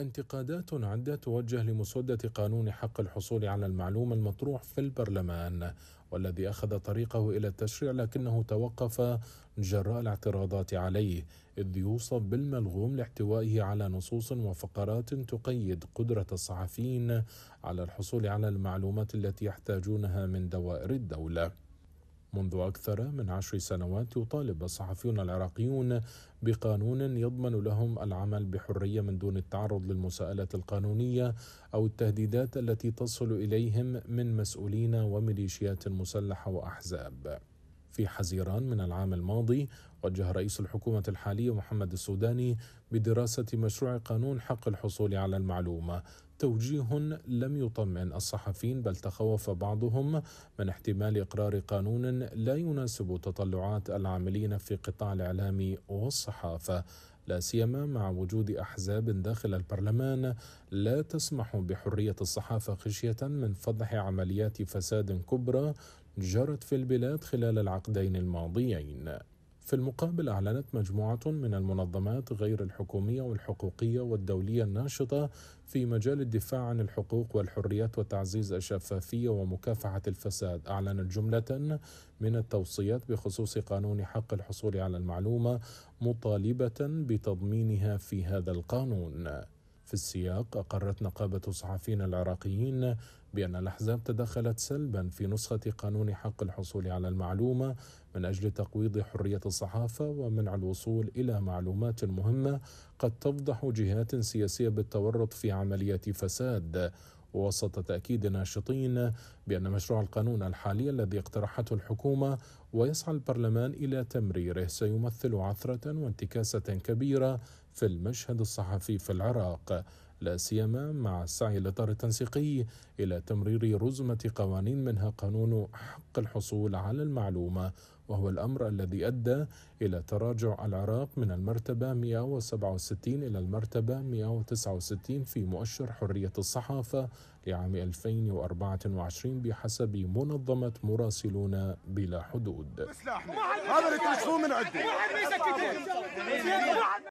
انتقادات عدة توجه لمسودة قانون حق الحصول على المعلومة المطروح في البرلمان والذي أخذ طريقه إلى التشريع لكنه توقف جراء الاعتراضات عليه إذ يوصف بالملغوم لاحتوائه على نصوص وفقرات تقيد قدرة الصحفيين على الحصول على المعلومات التي يحتاجونها من دوائر الدولة منذ أكثر من عشر سنوات يطالب الصحفيون العراقيون بقانون يضمن لهم العمل بحرية من دون التعرض للمساءلة القانونية أو التهديدات التي تصل إليهم من مسؤولين وميليشيات مسلحة وأحزاب. في حزيران من العام الماضي وجه رئيس الحكومة الحالية محمد السوداني بدراسة مشروع قانون حق الحصول على المعلومة توجيه لم يطمئن الصحفيين بل تخوف بعضهم من احتمال اقرار قانون لا يناسب تطلعات العاملين في قطاع الاعلام والصحافه لا سيما مع وجود احزاب داخل البرلمان لا تسمح بحريه الصحافه خشيه من فضح عمليات فساد كبرى جرت في البلاد خلال العقدين الماضيين في المقابل أعلنت مجموعة من المنظمات غير الحكومية والحقوقية والدولية الناشطة في مجال الدفاع عن الحقوق والحريات وتعزيز الشفافية ومكافحة الفساد أعلنت جملة من التوصيات بخصوص قانون حق الحصول على المعلومة مطالبة بتضمينها في هذا القانون في السياق أقرت نقابة الصحفيين العراقيين بأن الأحزاب تدخلت سلبا في نسخة قانون حق الحصول على المعلومة من أجل تقويض حرية الصحافة ومنع الوصول إلى معلومات مهمة قد تفضح جهات سياسية بالتورط في عملية فساد وسط تأكيد ناشطين بأن مشروع القانون الحالي الذي اقترحته الحكومة ويسعى البرلمان إلى تمريره سيمثل عثرة وانتكاسة كبيرة في المشهد الصحفي في العراق لا سيما مع السعي الإطار التنسيقي إلى تمرير رزمة قوانين منها قانون حق الحصول على المعلومة وهو الأمر الذي أدى إلى تراجع العراق من المرتبة 167 إلى المرتبة 169 في مؤشر حرية الصحافة لعام 2024 بحسب منظمة مراسلون بلا حدود